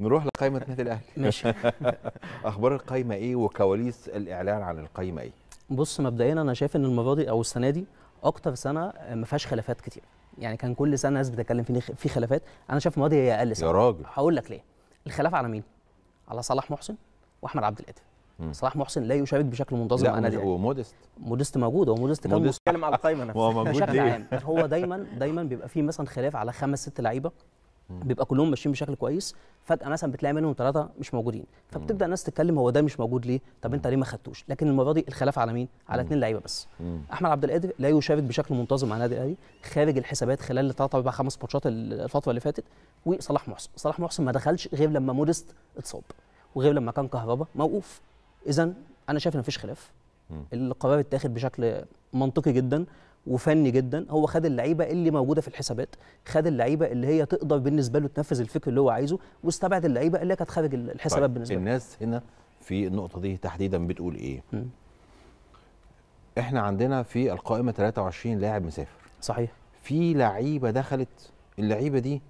نروح لقائمه النادي الاهلي ماشي اخبار القائمه ايه وكواليس الاعلان عن القائمه ايه بص مبدئيا انا شايف ان المره دي او السنه دي اكتر سنه ما فيهاش خلافات كتير يعني كان كل سنه ناس بتتكلم في في خلافات انا شايف المره دي هي اقل سنه يا راجل هقول لك ليه الخلاف على مين على صلاح محسن واحمد عبد القادر صلاح محسن لا يشارك بشكل منتظم مع نادي الاهلي ومودست مودست موجود هو مودست كان بيتكلم على القايمه نفسها هو موجود بشكل عام هو دايما دايما بيبقى فيه مثلا خلاف على خمس ست لعيبه بيبقى كلهم ماشيين بشكل كويس فجاه مثلا بتلاقي منهم ثلاثه مش موجودين فبتبدا الناس تتكلم هو ده مش موجود ليه طب انت ليه ما خدتوش لكن المره دي الخلاف على مين على اثنين لعيبه بس احمد عبد القادر لا يشارك بشكل منتظم مع النادي الاهلي خارج الحسابات خلال ثلاث اربع خمس ماتشات الفتره اللي فاتت وصلاح محسن صلاح محسن ما دخلش غير لما مودست اتصاب وغير لما كان كهربا موقوف اذا انا شايف ان مفيش خلاف القرار اتاخد بشكل منطقي جدا وفني جدا هو خد اللعيبه اللي موجوده في الحسابات خد اللعيبه اللي هي تقدر بالنسبه له تنفذ الفكر اللي هو عايزه واستبعد اللعيبه اللي كانت خارج الحسابات طيب. بالنسبه له الناس هنا في النقطه دي تحديدا بتقول ايه م. احنا عندنا في القائمه 23 لاعب مسافر صحيح في لعيبه دخلت اللعيبه دي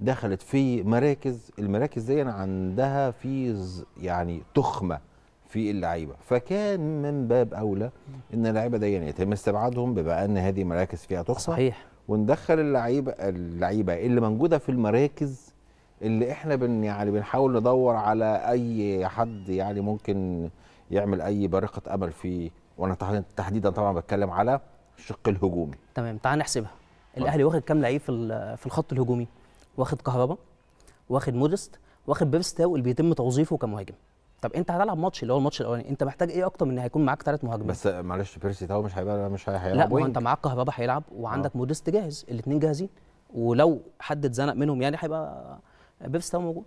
دخلت في مراكز المراكز دي عندها في يعني تخمه في اللعيبه فكان من باب اولى ان اللعيبه دي يعني يتم استبعادهم بما ان هذه مراكز فيها تخصى صحيح وندخل اللعيبه اللعيبه اللي موجوده في المراكز اللي احنا بن يعني بنحاول ندور على اي حد يعني ممكن يعمل اي بارقه امل فيه وانا تحديدا طبعا بتكلم على الشق الهجومي تمام تعال نحسبها الاهلي واخد كام لعيب في في الخط الهجومي واخد كهربا واخد مودست واخد بيبستاو اللي بيتم توظيفه كمهاجم طب انت هتلعب ماتش اللي هو الماتش الاولاني انت محتاج ايه اكتر من ان هيكون معاك ثلاث مهاجمين بس معلش بيرسي تاو مش هيبقى مش هيلعب لا ما انت معاك كهربا هيلعب وعندك مودست آه. موديست جاهز الاثنين جاهزين ولو حد اتزنق منهم يعني هيبقى بيبس تاو موجود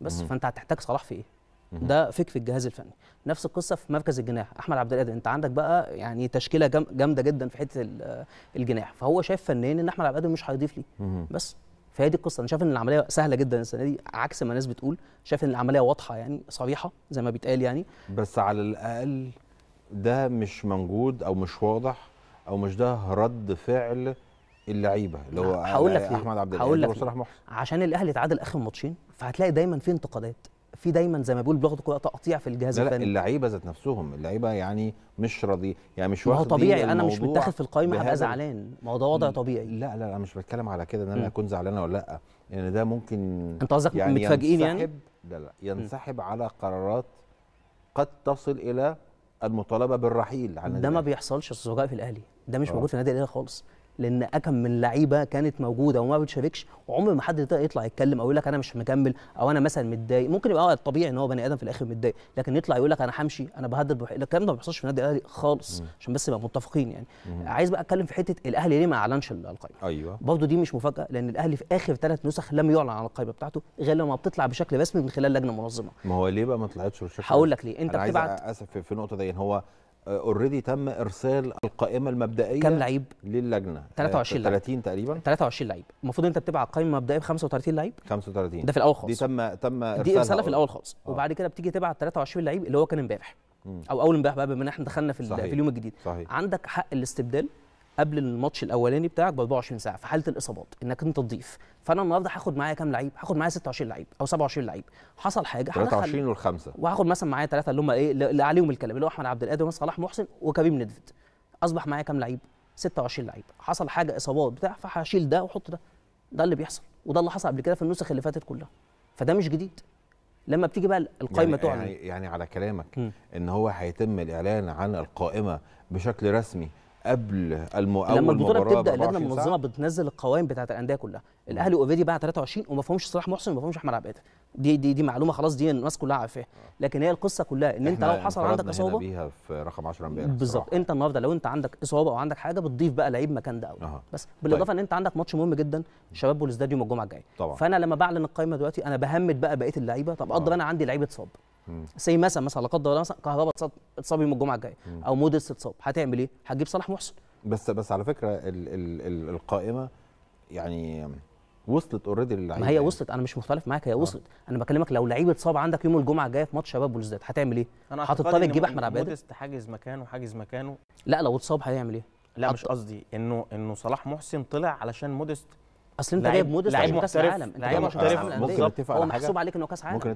بس مم. فانت هتحتاج صلاح في ايه ده فيك في الجهاز الفني نفس القصه في مركز الجناح احمد عبد القادر انت عندك بقى يعني تشكيله جامده جدا في حته الجناح فهو شايف فنان ان احمد عبد القادر مش هيضيف ليه بس فهي دي القصه انا شايف ان العمليه سهله جدا السنه دي عكس ما الناس بتقول شايف ان العمليه واضحه يعني صريحه زي ما بيتقال يعني بس على الاقل ده مش موجود او مش واضح او مش ده رد فعل اللعيبه اللي هو هقول لك احمد عبد الله وصلاح محسن عشان الاهلي اتعادل اخر ماتشين فهتلاقي دايما في انتقادات في دايما زي ما بيقول بياخدوا تقطيع في الجهاز الفني لا اللعيبه ذات نفسهم اللعيبه يعني مش راضي يعني مش واخد ما هو طبيعي انا مش متاخد في القايمه هبقى زعلان ما هو ده وضع طبيعي لا لا انا مش بتكلم على كده ان انا اكون زعلان ولا لا ان يعني ده ممكن انت قصدك يعني متفاجئين يعني لا لا ينسحب م. على قرارات قد تصل الى المطالبه بالرحيل عن ده ما بيحصلش يا استاذ في الاهلي ده مش أوه. موجود في النادي الاهلي خالص لان اكم من لعيبه كانت موجوده وما بتشاركش وعمر ما حد يطلع يتكلم او يقول لك انا مش مكمل او انا مثلا متضايق ممكن يبقى الطبيعي آه، ان هو بني ادم في الاخر متضايق لكن يطلع يقول لك انا همشي انا بهدد بح... الكلام ده ما بيحصلش في النادي الاهلي خالص عشان بس نبقى متفقين يعني مم. عايز بقى اتكلم في حته الاهلي ليه ما اعلنش القائمه ايوه برضه دي مش مفاجاه لان الاهلي في اخر ثلاث نسخ لم يعلن عن القائمه بتاعته غير لما بتطلع بشكل رسمي من خلال لجنه منظمه ما هو ليه بقى ما طلعتش بشكل هقول لك ليه انت بتبعت اسف في النقطه دي هو اوريدي آه، تم ارسال القائمه المبدئيه كم لعيب للجنه 23 آه، لعيب 30 تقريبا 23 لعيب المفروض انت بتبعت القائمه المبدئيه ب 35 لعيب 35 ده في الاول خالص دي تم تم ارسالها دي ارسالها في الاول خالص آه. وبعد كده بتيجي تبعت 23 لعيب اللي هو كان امبارح او اول امبارح بقى بما ان احنا دخلنا في, في اليوم الجديد صحيح. عندك حق الاستبدال قبل الماتش الاولاني بتاعك ب 24 ساعه في حاله الاصابات انك انت تضيف فانا النهارده هاخد معايا كام لعيب هاخد معايا 26 لعيب او 27 لعيب حصل حاجه 23 والخمسه وهاخد مثلا معايا ثلاثه اللي هم ايه اللي عليهم الكلام اللي هو احمد عبد القادر ومثلا صلاح محسن وكريم ندفيد اصبح معايا كام لعيب 26 لعيب حصل حاجه اصابات بتاع فهشيل ده واحط ده ده اللي بيحصل وده اللي حصل قبل كده في النسخ اللي فاتت كلها فده مش جديد لما بتيجي بقى القائمه يعني تعلن يعني, يعني على كلامك م. ان هو هيتم الاعلان عن القائمه بشكل رسمي قبل المؤول لما البطوله بتبدا اللجنه المنظمه بتنزل القوائم بتاعه الانديه كلها الاهلي اوريدي باع 23 وما فيهمش صلاح محسن وما فيهمش احمد عبد دي دي دي معلومه خلاص دي الناس كلها عارفاها لكن هي القصه كلها ان انت لو حصل عندك اصابه بيها في رقم 10 امبارح بالظبط انت النهارده لو انت عندك اصابه او عندك حاجه بتضيف بقى لعيب مكان ده قوي أه. بس بالاضافه طيب. ان انت عندك ماتش مهم جدا شباب يوم الجمعه الجايه فانا لما بعلن القائمه دلوقتي انا بهمد بقى بقيه اللعيبه طب اقدر انا عندي لعيب اتصاب سي مثلا مثلا لا قدر الله مثلا كهربا اتصاب يوم الجمعه الجايه او مودس اتصاب هتعمل ايه؟ هتجيب صلاح محسن بس بس على فكره الـ الـ الـ القائمه يعني وصلت اوريدي للعيبه ما هي يعني. وصلت انا مش مختلف معاك هي آه. وصلت انا بكلمك لو لعيب اتصاب عندك يوم الجمعه الجايه في ماتش شباب بلوزداد هتعمل ايه؟ انا هتضطر تجيب احمد عباد موديست حاجز مكانه حاجز مكانه لا لو اتصاب هيعمل ايه؟ لا مش قصدي انه انه صلاح محسن طلع علشان موديست اصل انت جايب موديست لعيب محترف لعيب محترف حاجه هو محسوب عليك انه كاس عالم ممكن